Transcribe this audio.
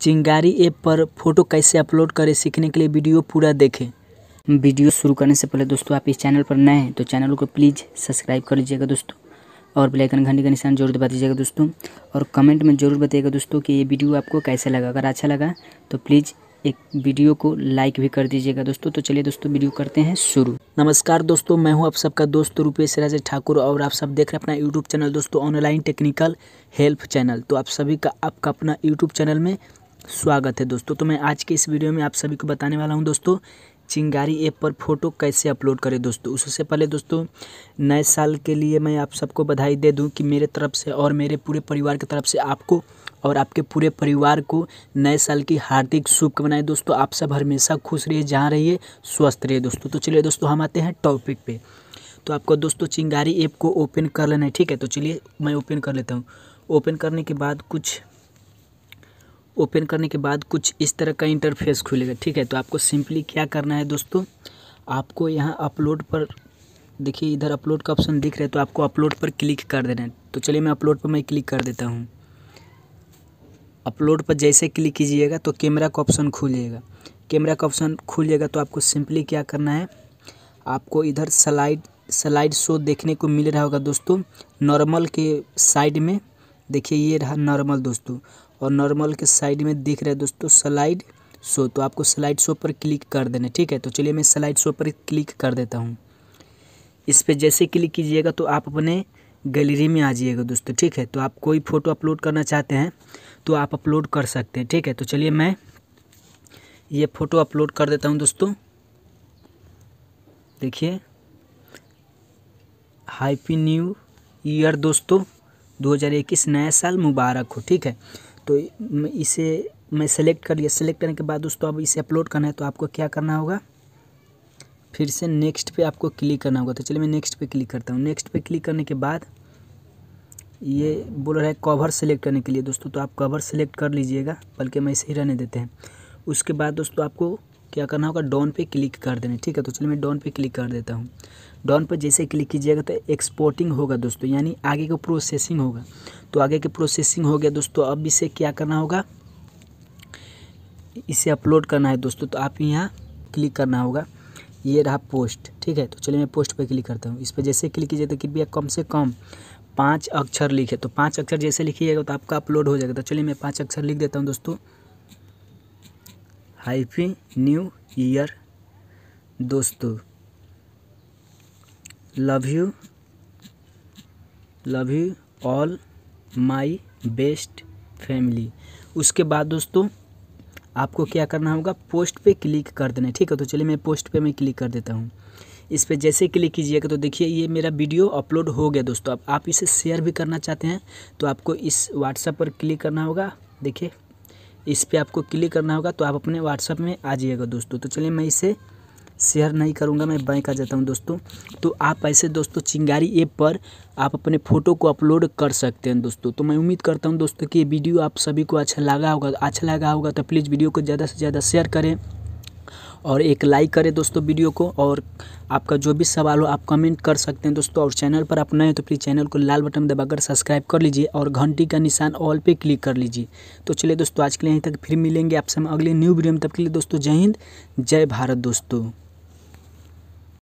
चिंगारी ऐप पर फोटो कैसे अपलोड करें सीखने के लिए वीडियो पूरा देखें वीडियो शुरू करने से पहले दोस्तों आप इस चैनल पर नए हैं तो चैनल को प्लीज़ सब्सक्राइब कर लीजिएगा दोस्तों और ब्लैकन घंटी का निशान जरूर दबा दीजिएगा दोस्तों और कमेंट में ज़रूर बताइएगा दोस्तों कि ये वीडियो आपको कैसा लगा अगर अच्छा लगा तो प्लीज़ एक वीडियो को लाइक भी कर दीजिएगा दोस्तों तो चलिए दोस्तों वीडियो करते हैं शुरू नमस्कार दोस्तों मैं हूं आप सबका दोस्त रूपेश राजे ठाकुर और आप सब देख रहे हैं अपना यूट्यूब चैनल दोस्तों ऑनलाइन टेक्निकल हेल्प चैनल तो आप सभी का आपका अपना यूट्यूब चैनल में स्वागत है दोस्तों तो मैं आज के इस वीडियो में आप सभी को बताने वाला हूं दोस्तों चिंगारी ऐप पर फोटो कैसे अपलोड करें दोस्तों उससे पहले दोस्तों नए साल के लिए मैं आप सबको बधाई दे दूं कि मेरे तरफ से और मेरे पूरे परिवार की तरफ से आपको और आपके पूरे परिवार को नए साल की हार्दिक शुभकामनाएं दोस्तों आप सब हमेशा खुश रहिए जहाँ रहिए स्वस्थ रहिए दोस्तों तो चलिए दोस्तों हम आते हैं टॉपिक पर तो आपको दोस्तों चिंगारी ऐप को ओपन कर लेना है ठीक है तो चलिए मैं ओपन कर लेता हूँ ओपन करने के बाद कुछ ओपन करने के बाद कुछ इस तरह का इंटरफेस खुलेगा ठीक है तो आपको सिंपली क्या करना है दोस्तों आपको यहाँ अपलोड पर देखिए इधर अपलोड का ऑप्शन दिख रहा है तो आपको अपलोड पर क्लिक कर देना है तो चलिए मैं अपलोड पर मैं क्लिक कर देता हूँ अपलोड पर जैसे क्लिक कीजिएगा तो कैमरा का ऑप्शन खुलिएगा कैमरा का ऑप्शन खुलिएगा तो आपको सिंपली क्या करना है आपको इधर स्लाइड स्लाइड शो देखने को मिल रहा होगा दोस्तों नॉर्मल के साइड में देखिए ये रहा नॉर्मल दोस्तों और नॉर्मल के साइड में दिख रहा है दोस्तों स्लाइड शो तो आपको स्लाइड शो पर क्लिक कर देना ठीक है तो चलिए मैं स्लाइड शो पर क्लिक कर देता हूँ इस पर जैसे क्लिक कीजिएगा तो आप अपने गैलरी में आ जाइएगा दोस्तों ठीक है तो आप कोई फ़ोटो अपलोड करना चाहते हैं तो आप अपलोड कर सकते हैं ठीक है तो चलिए मैं ये फ़ोटो अपलोड कर देता हूँ दोस्तों देखिए हैप्पी न्यू ईयर दोस्तों 2021 नया साल मुबारक हो ठीक है तो इसे मैं सेलेक्ट कर लिया सेलेक्ट करने के बाद दोस्तों अब इसे अपलोड करना है तो आपको क्या करना होगा फिर से नेक्स्ट पे आपको क्लिक करना होगा तो चलिए मैं नेक्स्ट पे क्लिक करता हूँ नेक्स्ट पे क्लिक करने के बाद ये बोल रहा है कवर सेलेक्ट करने के लिए दोस्तों तो आप कवर सेलेक्ट कर लीजिएगा बल्कि मैं इसे ही रहने देते हैं उसके बाद दोस्तों आपको क्या करना होगा डॉन पे क्लिक कर देना ठीक है तो चलिए मैं डॉन पे क्लिक कर देता हूँ डॉन पर जैसे क्लिक कीजिएगा तो एक्सपोर्टिंग होगा दोस्तों यानी आगे का प्रोसेसिंग होगा तो आगे के प्रोसेसिंग हो गया दोस्तों अब इसे क्या करना होगा इसे अपलोड करना है दोस्तों तो आप यहाँ क्लिक करना होगा ये रहा पोस्ट ठीक है तो चलिए मैं पोस्ट पर क्लिक करता हूँ इस पर जैसे क्लिक कीजिए तो कृपया कम से कम पाँच अक्षर लिखे तो पाँच अक्षर जैसे लिखिएगा तो आपका अपलोड हो जाएगा तो चलिए मैं पाँच अक्षर लिख देता हूँ दोस्तों हाइफी न्यू ईयर दोस्तों love you love you all my best family उसके बाद दोस्तों आपको क्या करना होगा पोस्ट पे क्लिक कर देना ठीक है तो चलिए मैं पोस्ट पे मैं क्लिक कर देता हूँ इस पर जैसे क्लिक कीजिएगा तो देखिए ये मेरा वीडियो अपलोड हो गया दोस्तों अब आप इसे शेयर भी करना चाहते हैं तो आपको इस व्हाट्सएप पर क्लिक करना होगा देखिए इस पर आपको क्लिक करना होगा तो आप अपने व्हाट्सअप में आ जाइएगा दोस्तों तो चलिए मैं इसे शेयर नहीं करूँगा मैं बैंक आ जाता हूँ दोस्तों तो आप ऐसे दोस्तों चिंगारी ऐप पर आप अपने फ़ोटो को अपलोड कर सकते हैं दोस्तों तो मैं उम्मीद करता हूँ दोस्तों कि ये वीडियो आप सभी को अच्छा लगा होगा अच्छा लगा होगा तो प्लीज़ वीडियो को ज़्यादा से ज़्यादा शेयर करें और एक लाइक करें दोस्तों वीडियो को और आपका जो भी सवाल हो आप कमेंट कर सकते हैं दोस्तों और चैनल पर आप नए हो तो प्लीज़ चैनल को लाल बटन दबाकर सब्सक्राइब कर लीजिए और घंटी का निशान ऑल पे क्लिक कर लीजिए तो चलिए दोस्तों आज के लिए यहीं तक फिर मिलेंगे आपसे हम अगले न्यू वीडियो में तब के लिए दोस्तों जय हिंद जय भारत दोस्तों